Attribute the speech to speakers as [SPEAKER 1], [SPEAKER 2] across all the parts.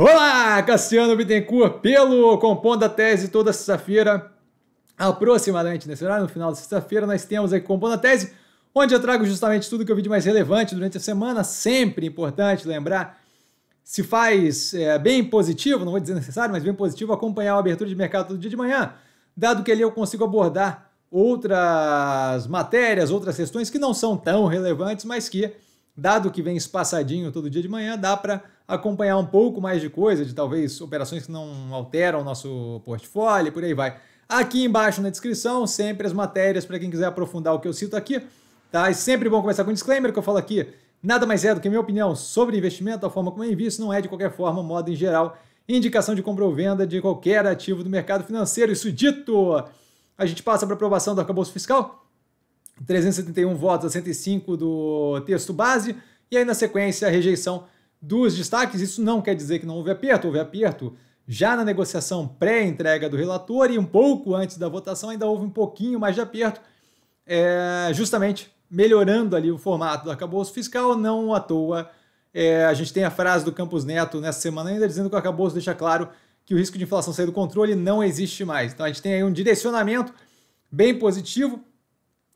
[SPEAKER 1] Olá, Cassiano Bittencourt, pelo Compondo a Tese toda sexta-feira, aproximadamente nesse né, horário, no final da sexta-feira, nós temos aqui Compondo a Tese, onde eu trago justamente tudo que eu vi de mais relevante durante a semana, sempre importante lembrar, se faz é, bem positivo, não vou dizer necessário, mas bem positivo acompanhar a abertura de mercado todo dia de manhã, dado que ali eu consigo abordar outras matérias, outras questões que não são tão relevantes, mas que dado que vem espaçadinho todo dia de manhã, dá para acompanhar um pouco mais de coisa, de talvez operações que não alteram o nosso portfólio, por aí vai. Aqui embaixo na descrição, sempre as matérias para quem quiser aprofundar o que eu cito aqui. Tá? É sempre bom começar com um disclaimer que eu falo aqui. Nada mais é do que minha opinião sobre investimento, a forma como eu invisto, não é de qualquer forma, modo em geral, indicação de compra ou venda de qualquer ativo do mercado financeiro. Isso dito, a gente passa para aprovação do arcabouço fiscal 371 votos a 105 do texto base, e aí na sequência a rejeição dos destaques. Isso não quer dizer que não houve aperto, houve aperto já na negociação pré-entrega do relator e um pouco antes da votação ainda houve um pouquinho mais de aperto, é, justamente melhorando ali o formato do arcabouço fiscal, não à toa. É, a gente tem a frase do Campos Neto nessa semana ainda dizendo que o acabouço deixa claro que o risco de inflação sair do controle não existe mais. Então a gente tem aí um direcionamento bem positivo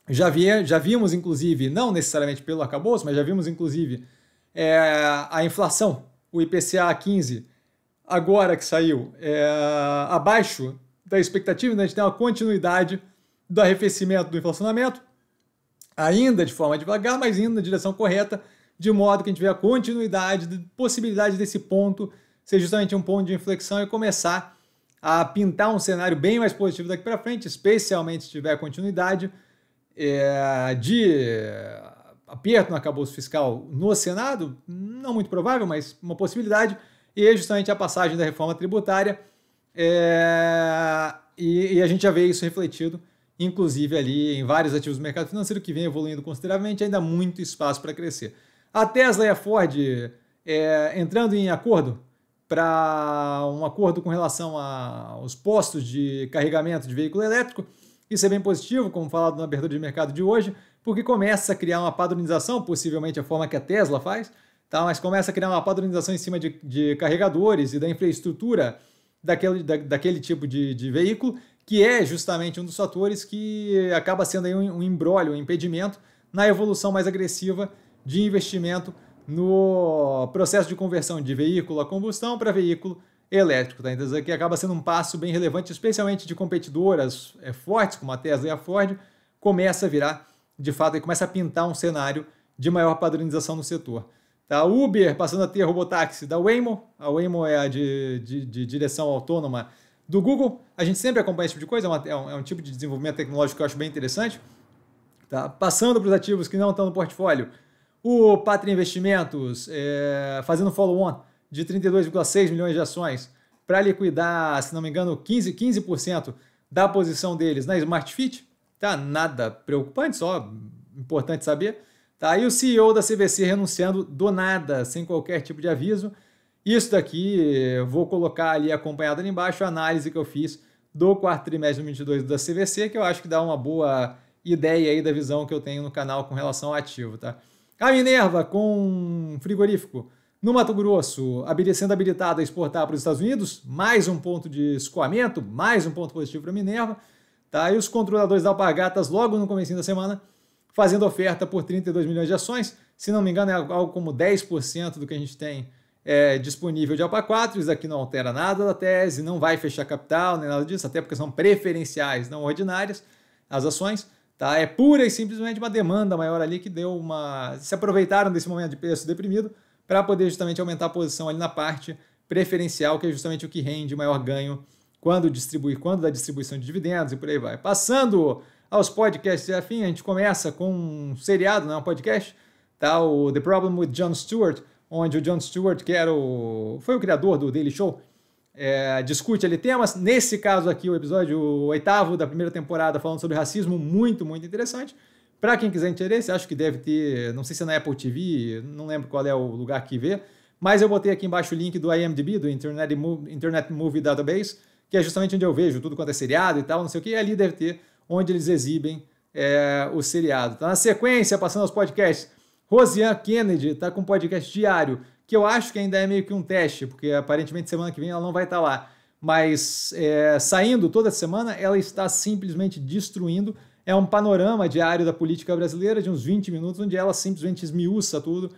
[SPEAKER 1] já, vi, já vimos, inclusive, não necessariamente pelo acabouço, mas já vimos, inclusive, é, a inflação, o IPCA 15, agora que saiu, é, abaixo da expectativa, né? a gente tem uma continuidade do arrefecimento do inflacionamento, ainda de forma devagar, mas indo na direção correta, de modo que a gente vê a continuidade, de possibilidade desse ponto ser justamente um ponto de inflexão e começar a pintar um cenário bem mais positivo daqui para frente, especialmente se tiver continuidade é, de aperto no acabouço fiscal no Senado, não muito provável, mas uma possibilidade, e é justamente a passagem da reforma tributária. É, e, e, a gente já vê isso refletido, inclusive ali em vários ativos do mercado financeiro que vem evoluindo consideravelmente, ainda muito espaço para crescer. A Tesla e a Ford é, entrando em acordo para um acordo com relação aos postos de carregamento de veículo elétrico. Isso é bem positivo, como falado na abertura de mercado de hoje, porque começa a criar uma padronização, possivelmente a forma que a Tesla faz, tá? mas começa a criar uma padronização em cima de, de carregadores e da infraestrutura daquele, da, daquele tipo de, de, veículo, que é justamente um dos fatores que acaba sendo aí um, um embrólio, um impedimento na evolução mais agressiva de investimento no processo de conversão de veículo a combustão para veículo elétrico. Tá? Então, isso aqui acaba sendo um passo bem relevante, especialmente de competidoras é, fortes, como a Tesla e a Ford, começa a virar, de fato, e começa a pintar um cenário de maior padronização no setor. Tá? Uber passando a ter robotáxi da Waymo, a Waymo é a de, de, de direção autônoma do Google. A gente sempre acompanha esse tipo de coisa, é, uma, é, um, é um, tipo de desenvolvimento tecnológico que eu acho bem interessante. Tá? Passando para os ativos que não estão no portfólio, o Patria Investimentos é, fazendo follow-on de 32,6 milhões de ações para liquidar, se não me engano, 15, 15% da posição deles na Smartfit, tá? Nada preocupante, só importante saber. Tá? E o CEO da CVC renunciando do nada, sem qualquer tipo de aviso. Isso daqui vou colocar ali acompanhado ali embaixo a análise que eu fiz do quarto trimestre 22 da CVC, que eu acho que dá uma boa ideia aí da visão que eu tenho no canal com relação ao ativo, tá? A Minerva com frigorífico no Mato Grosso, sendo habilitado a exportar para os Estados Unidos, mais um ponto de escoamento, mais um ponto positivo para Minerva. Tá? E os controladores da Alpargatas, logo no começo da semana, fazendo oferta por 32 milhões de ações. Se não me engano, é algo como 10% do que a gente tem é, disponível de Alpa 4. Isso aqui não altera nada da tese, não vai fechar capital, nem nada disso, até porque são preferenciais, não ordinárias, as ações. Tá? É pura e simplesmente uma demanda maior ali que deu uma. Se aproveitaram desse momento de preço deprimido para poder justamente aumentar a posição ali na parte preferencial, que é justamente o que rende maior ganho quando distribuir, quando dá distribuição de dividendos e por aí vai. Passando aos podcasts e afim, a gente começa com um seriado, não é um podcast, tá? O The Problem with Jon Stewart, onde o Jon Stewart, que era o, foi o criador do Daily Show, é, discute ali temas. Nesse caso aqui, o episódio oitavo da primeira temporada falando sobre racismo, muito, muito interessante. Para quem quiser interesse, acho que deve ter, não sei se é na Apple TV, não lembro qual é o lugar que vê, mas eu botei aqui embaixo o link do IMDb, do Internet, Internet Movie Database, que é justamente onde eu vejo tudo quanto é seriado e tal, não sei o que, e ali deve ter onde eles exibem é, o seriado. Tá na sequência, passando aos podcasts, Rosiane Kennedy está com podcast diário, que eu acho que ainda é meio que um teste, porque aparentemente semana que vem ela não vai estar tá lá. Mas é, saindo toda semana, ela está simplesmente destruindo. É um panorama diário da política brasileira de uns 20 minutos, onde ela simplesmente esmiuça tudo,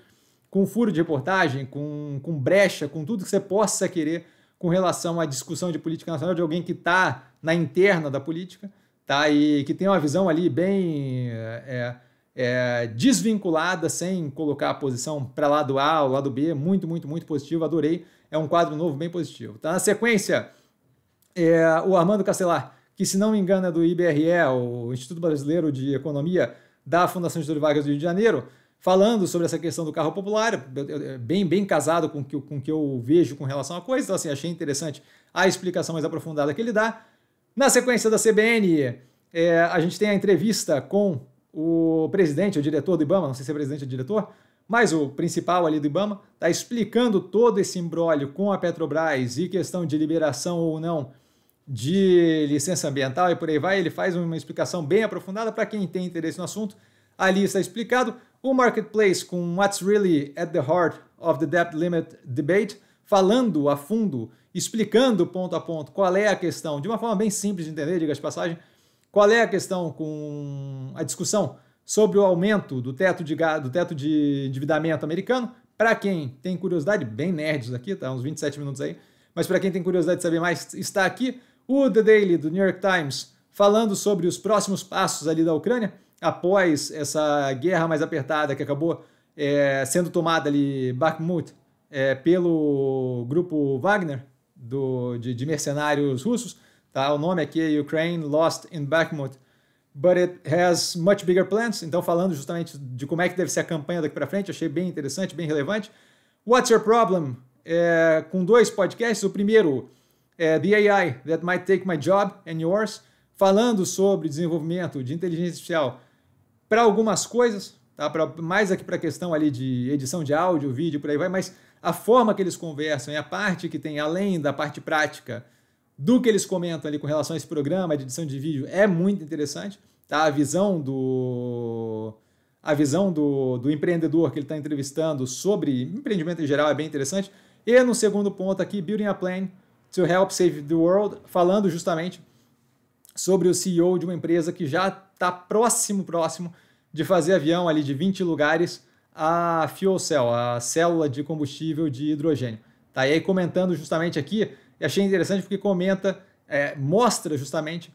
[SPEAKER 1] com furo de reportagem, com, com brecha, com tudo que você possa querer com relação à discussão de política nacional de alguém que está na interna da política, tá? E que tem uma visão ali bem é, é, é desvinculada, sem colocar a posição para lado A ou lado B, muito, muito, muito positivo, adorei. É um quadro novo bem positivo. Tá? Na sequência, é, o Armando Castelar que, se não me engano, é do IBRE, o Instituto Brasileiro de Economia da Fundação Getúlio Vargas do Rio de Janeiro, falando sobre essa questão do carro popular, é bem, bem casado com que, o com que eu vejo com relação à coisa, então assim, achei interessante a explicação mais aprofundada que ele dá. Na sequência da CBN, é, a gente tem a entrevista com o presidente, o diretor do IBAMA, não sei se é presidente ou diretor, mas o principal ali do IBAMA, está explicando todo esse imbróglio com a Petrobras e questão de liberação ou não de licença ambiental e por aí vai. Ele faz uma explicação bem aprofundada para quem tem interesse no assunto. Ali está explicado. O Marketplace com What's Really at the Heart of the Debt Limit Debate, falando a fundo, explicando ponto a ponto qual é a questão, de uma forma bem simples de entender, diga de passagem, qual é a questão com a discussão sobre o aumento do teto de, do teto de endividamento americano. Para quem tem curiosidade, bem nerds aqui, tá uns 27 minutos aí, mas para quem tem curiosidade de saber mais, está aqui. O The Daily do New York Times falando sobre os próximos passos ali da Ucrânia após essa guerra mais apertada que acabou é, sendo tomada ali Bakhmut é, pelo grupo Wagner do, de, de, mercenários russos. Tá? O nome aqui é Ukraine Lost in Bakhmut, but it has much bigger plans. Então falando justamente de como é que deve ser a campanha daqui para frente, achei bem interessante, bem relevante. What's Your Problem? É, com dois podcasts. O primeiro é, The AI That Might Take My Job and Yours, falando sobre desenvolvimento de inteligência artificial para algumas coisas, tá? Pra, mais aqui para a questão ali de edição de áudio, vídeo, por aí vai, mas a forma que eles conversam e a parte que tem além da parte prática do que eles comentam ali com relação a esse programa de edição de vídeo é muito interessante, tá? A visão do a visão do, do empreendedor que ele está entrevistando sobre empreendimento em geral é bem interessante. E no segundo ponto aqui, Building a Plan, To Help Save the World, falando justamente sobre o CEO de uma empresa que já está próximo, próximo de fazer avião ali de 20 lugares a fuel cell, a célula de combustível de hidrogênio. Tá? E aí comentando justamente aqui, achei interessante porque comenta, é, mostra justamente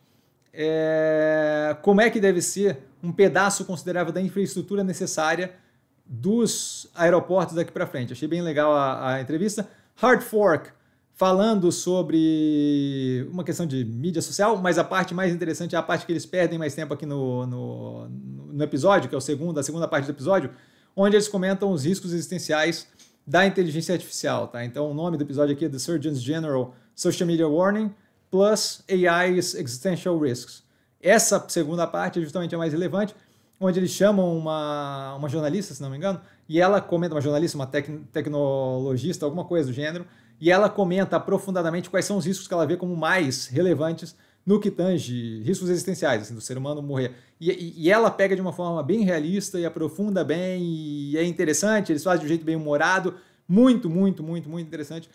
[SPEAKER 1] é, como é que deve ser um pedaço considerável da infraestrutura necessária dos aeroportos daqui para frente. Achei bem legal a, a entrevista. Hard Fork falando sobre uma questão de mídia social, mas a parte mais interessante é a parte que eles perdem mais tempo aqui no, no, no episódio, que é o segundo, a segunda parte do episódio, onde eles comentam os riscos existenciais da inteligência artificial, tá? Então o nome do episódio aqui é The Surgeon's General Social Media Warning plus AI's Existential Risks. Essa segunda parte é justamente a mais relevante, onde eles chamam uma, uma jornalista, se não me engano, e ela comenta, uma jornalista, uma tec tecnologista, alguma coisa do gênero, e ela comenta aprofundadamente quais são os riscos que ela vê como mais relevantes no que tange riscos existenciais, assim, do ser humano morrer. E, e, e, ela pega de uma forma bem realista e aprofunda bem, e é interessante, eles fazem de um jeito bem humorado, muito, muito, muito, muito interessante,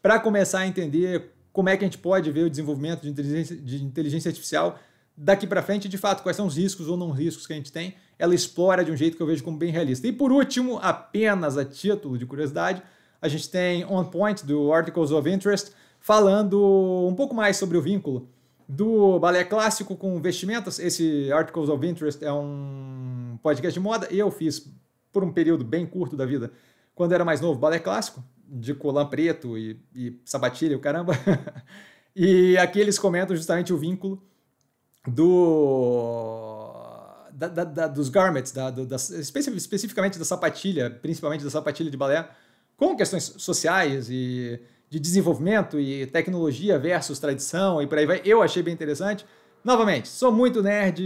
[SPEAKER 1] para começar a entender como é que a gente pode ver o desenvolvimento de inteligência, de inteligência artificial daqui para frente, de fato, quais são os riscos ou não riscos que a gente tem, ela explora de um jeito que eu vejo como bem realista. E por último, apenas a título de curiosidade, a gente tem On Point do Articles of Interest falando um pouco mais sobre o vínculo do balé clássico com vestimentas. Esse Articles of Interest é um podcast de moda eu fiz por um período bem curto da vida, quando era mais novo, balé clássico, de colã preto e, e o caramba. e aqui eles comentam justamente o vínculo do da, da, dos garments, especificamente da sapatilha, principalmente da sapatilha de balé, com questões sociais e de desenvolvimento e tecnologia versus tradição e por aí vai. Eu achei bem interessante. Novamente, sou muito nerd,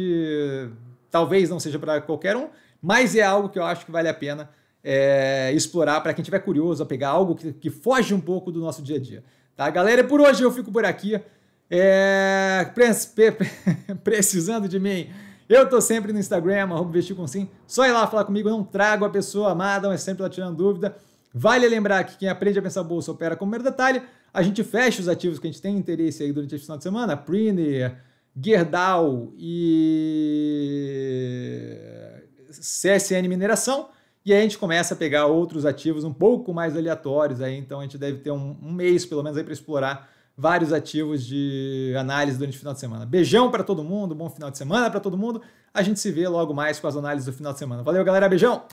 [SPEAKER 1] talvez não seja para qualquer um, mas é algo que eu acho que vale a pena é, explorar para quem tiver curioso a pegar algo que, que, foge um pouco do nosso dia a dia. Tá, galera? Por hoje eu fico por aqui. É, precisando de mim eu tô sempre no Instagram, sim. Só ir lá falar comigo, eu não trago a pessoa amada, mas sempre lá tirando dúvida. Vale lembrar que quem aprende a pensar bolsa opera com o primeiro detalhe. A gente fecha os ativos que a gente tem interesse aí durante o final de semana. Priner, Gerdau e CSN Mineração. E aí a gente começa a pegar outros ativos um pouco mais aleatórios aí. Então a gente deve ter um, um mês pelo menos aí para explorar vários ativos de análise durante o final de semana. Beijão para todo mundo, bom final de semana para todo mundo. A gente se vê logo mais com as análises do final de semana. Valeu, galera, beijão!